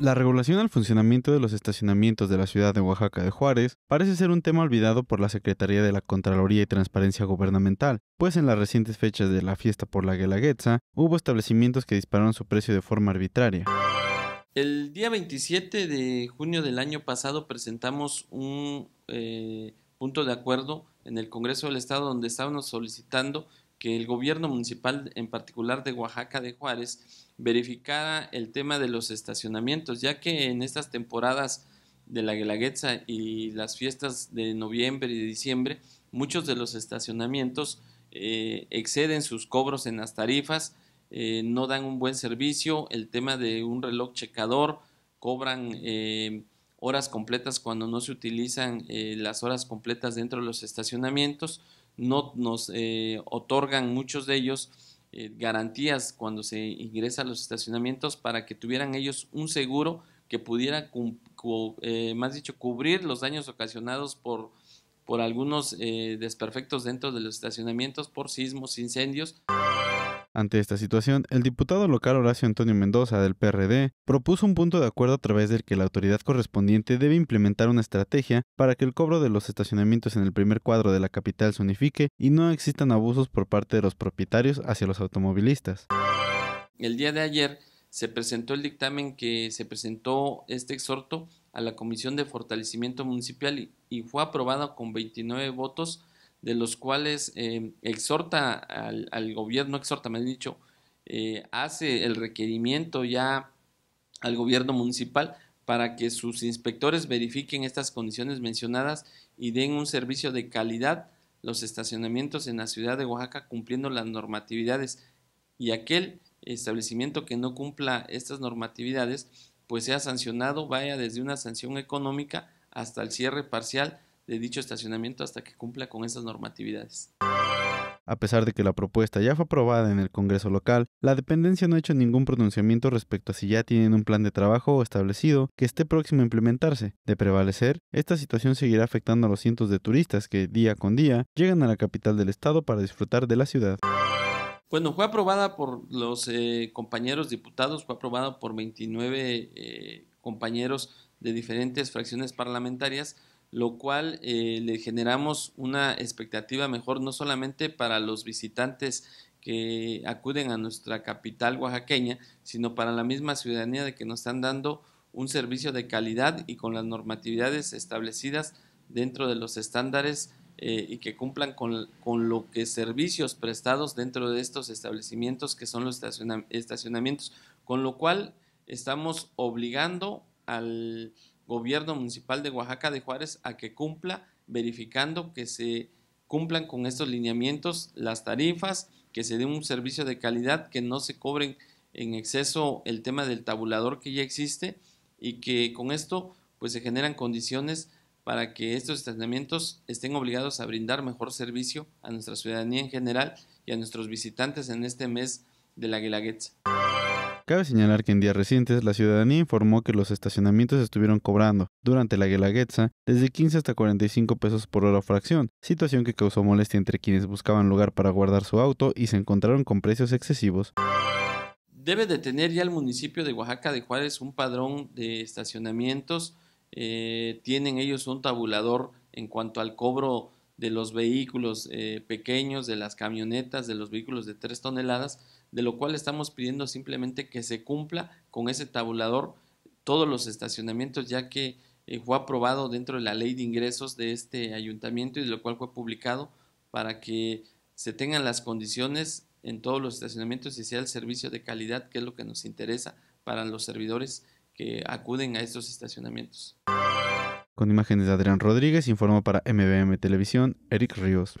La regulación al funcionamiento de los estacionamientos de la ciudad de Oaxaca de Juárez parece ser un tema olvidado por la Secretaría de la Contraloría y Transparencia Gubernamental, pues en las recientes fechas de la fiesta por la Guelaguetza hubo establecimientos que dispararon su precio de forma arbitraria. El día 27 de junio del año pasado presentamos un eh, punto de acuerdo en el Congreso del Estado donde estábamos solicitando que el gobierno municipal, en particular de Oaxaca de Juárez, verificara el tema de los estacionamientos, ya que en estas temporadas de la Guelaguetza y las fiestas de noviembre y de diciembre, muchos de los estacionamientos eh, exceden sus cobros en las tarifas, eh, no dan un buen servicio, el tema de un reloj checador, cobran eh, horas completas cuando no se utilizan las horas completas dentro de los estacionamientos, no nos eh, otorgan muchos de ellos eh, garantías cuando se ingresa a los estacionamientos para que tuvieran ellos un seguro que pudiera, eh, más dicho, cubrir los daños ocasionados por, por algunos desperfectos dentro de los estacionamientos, por sismos, incendios. Ante esta situación, el diputado local Horacio Antonio Mendoza del PRD propuso un punto de acuerdo a través del que la autoridad correspondiente debe implementar una estrategia para que el cobro de los estacionamientos en el primer cuadro de la capital se unifique y no existan abusos por parte de los propietarios hacia los automovilistas. El día de ayer se presentó el dictamen que se presentó este exhorto a la Comisión de Fortalecimiento Municipal y fue aprobado con 29 votos de los cuales eh, exhorta al, gobierno, exhorta, me han dicho, eh, hace el requerimiento ya al gobierno municipal para que sus inspectores verifiquen estas condiciones mencionadas y den un servicio de calidad los estacionamientos en la ciudad de Oaxaca cumpliendo las normatividades y aquel establecimiento que no cumpla estas normatividades pues sea sancionado, vaya desde una sanción económica hasta el cierre parcial de dicho estacionamiento hasta que cumpla con esas normatividades. A pesar de que la propuesta ya fue aprobada en el Congreso local, la dependencia no ha hecho ningún pronunciamiento respecto a si ya tienen un plan de trabajo establecido que esté próximo a implementarse. De prevalecer, esta situación seguirá afectando a los cientos de turistas que día con día llegan a la capital del estado para disfrutar de la ciudad. Bueno, fue aprobada por los eh, compañeros diputados, fue aprobada por 29 eh, compañeros de diferentes fracciones parlamentarias lo cual eh, le generamos una expectativa mejor no solamente para los visitantes que acuden a nuestra capital oaxaqueña, sino para la misma ciudadanía de que nos están dando un servicio de calidad y con las normatividades establecidas dentro de los estándares eh, y que cumplan con, con, lo que servicios prestados dentro de estos establecimientos que son los estacionamientos, con lo cual estamos obligando al, Gobierno Municipal de Oaxaca de Juárez a que cumpla, verificando que se cumplan con estos lineamientos las tarifas, que se dé un servicio de calidad, que no se cobren en exceso el tema del tabulador que ya existe y que con esto pues se generan condiciones para que estos estacionamientos estén obligados a brindar mejor servicio a nuestra ciudadanía en general y a nuestros visitantes en este mes de la Guelaguetza. Cabe señalar que en días recientes la ciudadanía informó que los estacionamientos estuvieron cobrando, durante la Guelaguetza, desde 15 hasta 45 pesos por hora fracción, situación que causó molestia entre quienes buscaban lugar para guardar su auto y se encontraron con precios excesivos. Debe de tener ya el municipio de Oaxaca de Juárez un padrón de estacionamientos, eh, tienen ellos un tabulador en cuanto al cobro de los vehículos eh, pequeños, de las camionetas, de los vehículos de 3 toneladas, de lo cual estamos pidiendo simplemente que se cumpla con ese tabulador todos los estacionamientos, ya que eh, fue aprobado dentro de la ley de ingresos de este ayuntamiento y de lo cual fue publicado para que se tengan las condiciones en todos los estacionamientos y sea el servicio de calidad, que es lo que nos interesa para los servidores que acuden a estos estacionamientos. Con imágenes de Adrián Rodríguez, informó para MBM Televisión Eric Ríos.